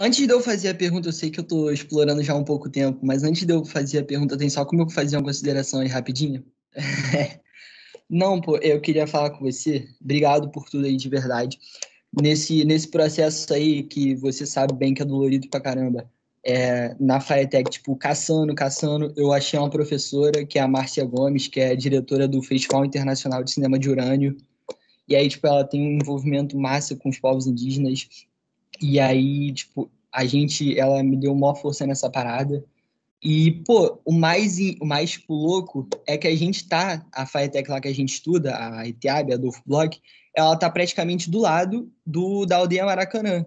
Antes de eu fazer a pergunta, eu sei que eu estou explorando já um pouco tempo, mas antes de eu fazer a pergunta, tem só como eu fazer uma consideração aí rapidinha. Não, pô, eu queria falar com você. Obrigado por tudo aí de verdade. Nesse, nesse processo aí, que você sabe bem que é dolorido pra caramba, é, na Firetech tipo, caçando, caçando, eu achei uma professora, que é a Márcia Gomes, que é diretora do Festival Internacional de Cinema de Urânio. E aí, tipo, ela tem um envolvimento massa com os povos indígenas. E aí, tipo, a gente, ela me deu maior força nessa parada. E, pô, o mais, o mais tipo, louco é que a gente tá, a FireTech lá que a gente estuda, a ETAB, a Adolfo Block, ela tá praticamente do lado do da aldeia Maracanã.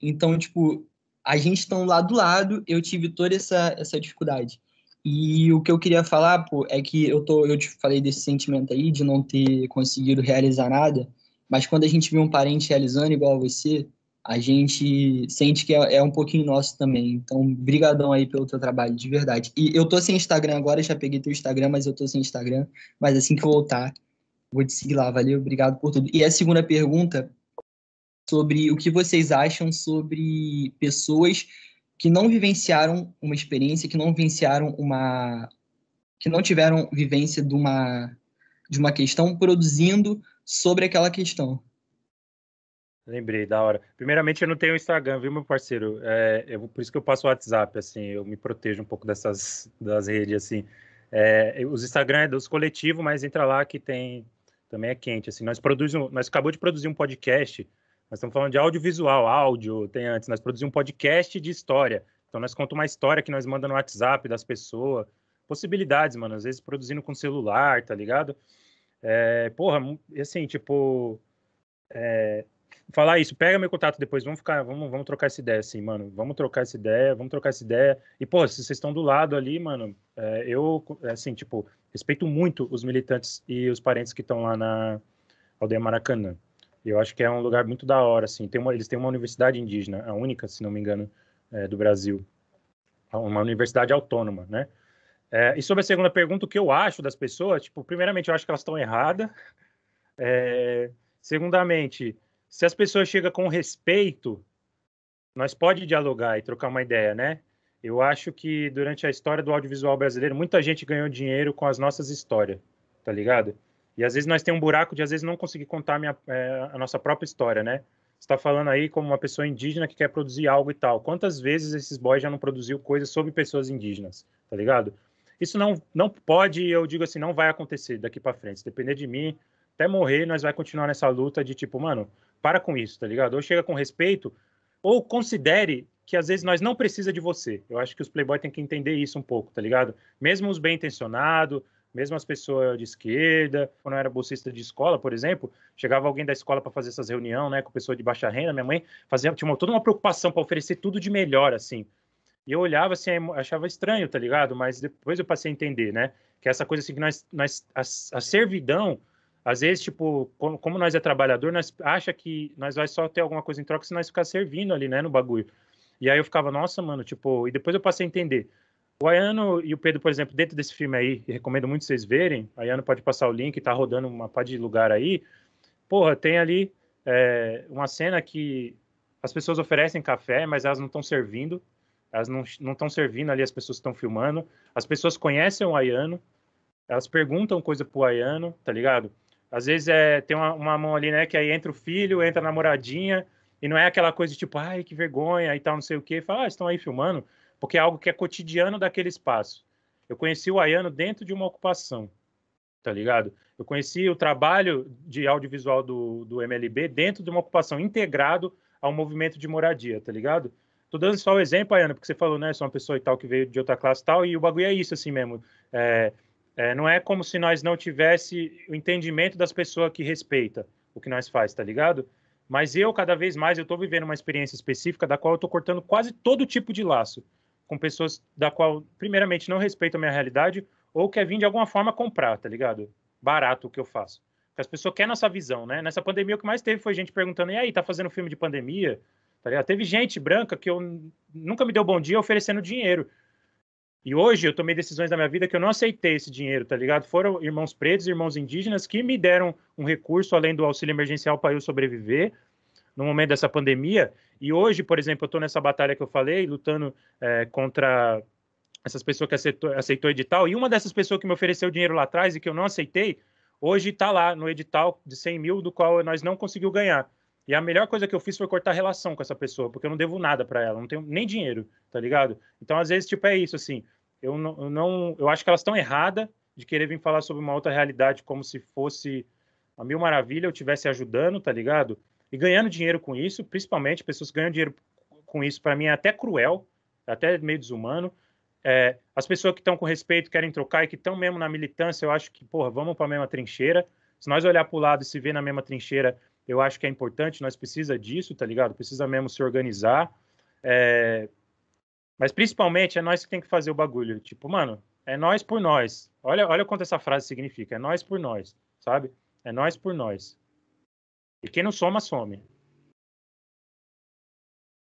Então, tipo, a gente tá lá do lado, eu tive toda essa, essa dificuldade. E o que eu queria falar, pô, é que eu tô, eu te falei desse sentimento aí de não ter conseguido realizar nada, mas quando a gente vê um parente realizando igual a você, a gente sente que é, é, um pouquinho nosso também. Então, brigadão aí pelo teu trabalho, de verdade. E eu tô sem Instagram agora, já peguei teu Instagram, mas eu tô sem Instagram. Mas assim que voltar, vou te seguir lá, valeu, obrigado por tudo. E a segunda pergunta sobre o que vocês acham sobre pessoas que não vivenciaram uma experiência, que não vivenciaram uma... que não tiveram vivência de uma, de uma questão produzindo sobre aquela questão. Lembrei, da hora. Primeiramente, eu não tenho Instagram, viu, meu parceiro? É, eu, por isso que eu passo o WhatsApp, assim, eu me protejo um pouco dessas das redes, assim. É, os Instagram é dos coletivos, mas entra lá que tem também é quente. Assim, nós produzimos, nós acabamos de produzir um podcast. Nós estamos falando de audiovisual, áudio tem antes. Nós produzimos um podcast de história. Então nós contamos uma história que nós mandamos no WhatsApp das pessoas. Possibilidades, mano. Às vezes produzindo com celular, tá ligado? É, porra, assim, tipo. É, falar isso, pega meu contato depois, vamos ficar, vamos, vamos trocar essa ideia, assim, mano, vamos trocar essa ideia, vamos trocar essa ideia. E, pô, se vocês estão do lado ali, mano, é, eu, assim, tipo, respeito muito os militantes e os parentes que estão lá na aldeia Maracanã. Eu acho que é um lugar muito da hora, assim, tem uma, eles têm uma universidade indígena, a única, se não me engano, é, do Brasil, é uma universidade autônoma, né? É, e sobre a segunda pergunta, o que eu acho das pessoas, tipo, primeiramente, eu acho que elas estão erradas, é, segundamente, se as pessoas chegam com respeito, nós pode dialogar e trocar uma ideia, né? Eu acho que durante a história do audiovisual brasileiro, muita gente ganhou dinheiro com as nossas histórias, tá ligado? E às vezes nós tem um buraco de às vezes não conseguir contar a, minha, é, a nossa própria história, né? Você está falando aí como uma pessoa indígena que quer produzir algo e tal. Quantas vezes esses boys já não produziu coisas sobre pessoas indígenas, tá ligado? Isso não, não pode, eu digo assim, não vai acontecer daqui para frente. Se depender de mim, até morrer, nós vai continuar nessa luta de tipo, mano, para com isso, tá ligado? Ou chega com respeito, ou considere que às vezes nós não precisa de você. Eu acho que os playboy têm que entender isso um pouco, tá ligado? Mesmo os bem intencionados, mesmo as pessoas de esquerda, quando eu era bolsista de escola, por exemplo, chegava alguém da escola para fazer essas reuniões, né, com pessoa de baixa renda, minha mãe fazia tinha uma, toda uma preocupação para oferecer tudo de melhor assim. E eu olhava assim, achava estranho, tá ligado? Mas depois eu passei a entender, né, que é essa coisa assim que nós, nós a, a servidão às vezes, tipo, como nós é trabalhador, nós acha que nós vai só ter alguma coisa em troca se nós ficar servindo ali, né, no bagulho. E aí eu ficava, nossa, mano, tipo, e depois eu passei a entender. O Ayano e o Pedro, por exemplo, dentro desse filme aí, recomendo muito vocês verem, Ayano pode passar o link, tá rodando uma pá de lugar aí. Porra, tem ali é, uma cena que as pessoas oferecem café, mas elas não estão servindo, elas não estão servindo ali, as pessoas estão filmando, as pessoas conhecem o Ayano, elas perguntam coisa pro Ayano, tá ligado? Às vezes é, tem uma, uma mão ali, né? Que aí entra o filho, entra a namoradinha, e não é aquela coisa de, tipo, ai, que vergonha e tal, não sei o quê. Fala, ah, estão aí filmando, porque é algo que é cotidiano daquele espaço. Eu conheci o Ayano dentro de uma ocupação, tá ligado? Eu conheci o trabalho de audiovisual do, do MLB dentro de uma ocupação integrado ao movimento de moradia, tá ligado? Tô dando só o exemplo, Ayano, porque você falou, né, sou uma pessoa e tal que veio de outra classe e tal, e o bagulho é isso, assim mesmo. É, é, não é como se nós não tivesse o entendimento das pessoas que respeita o que nós faz, tá ligado? Mas eu, cada vez mais, eu tô vivendo uma experiência específica da qual eu tô cortando quase todo tipo de laço com pessoas da qual, primeiramente, não respeitam a minha realidade ou quer vir de alguma forma comprar, tá ligado? Barato o que eu faço. Porque as pessoas querem nossa visão, né? Nessa pandemia, o que mais teve foi gente perguntando, e aí, tá fazendo filme de pandemia? Tá ligado? Teve gente branca que eu nunca me deu bom dia oferecendo dinheiro. E hoje eu tomei decisões na minha vida que eu não aceitei esse dinheiro, tá ligado? Foram irmãos pretos, irmãos indígenas que me deram um recurso além do auxílio emergencial para eu sobreviver no momento dessa pandemia. E hoje, por exemplo, eu estou nessa batalha que eu falei, lutando é, contra essas pessoas que aceitou, aceitou edital. E uma dessas pessoas que me ofereceu dinheiro lá atrás e que eu não aceitei, hoje está lá no edital de 100 mil, do qual nós não conseguimos ganhar. E a melhor coisa que eu fiz foi cortar relação com essa pessoa, porque eu não devo nada para ela, não tenho nem dinheiro, tá ligado? Então, às vezes, tipo, é isso, assim, eu não, eu, não, eu acho que elas estão erradas de querer vir falar sobre uma outra realidade como se fosse a mil maravilha, eu estivesse ajudando, tá ligado? E ganhando dinheiro com isso, principalmente, pessoas que ganham dinheiro com isso, para mim é até cruel, é até meio desumano, é, as pessoas que estão com respeito, querem trocar e que estão mesmo na militância, eu acho que, porra, vamos para a mesma trincheira. Se nós olhar para o lado e se ver na mesma trincheira eu acho que é importante, nós precisa disso, tá ligado? Precisa mesmo se organizar. É... Mas principalmente é nós que tem que fazer o bagulho. Tipo, mano, é nós por nós. Olha, olha quanto essa frase significa. É nós por nós, sabe? É nós por nós. E quem não soma, some.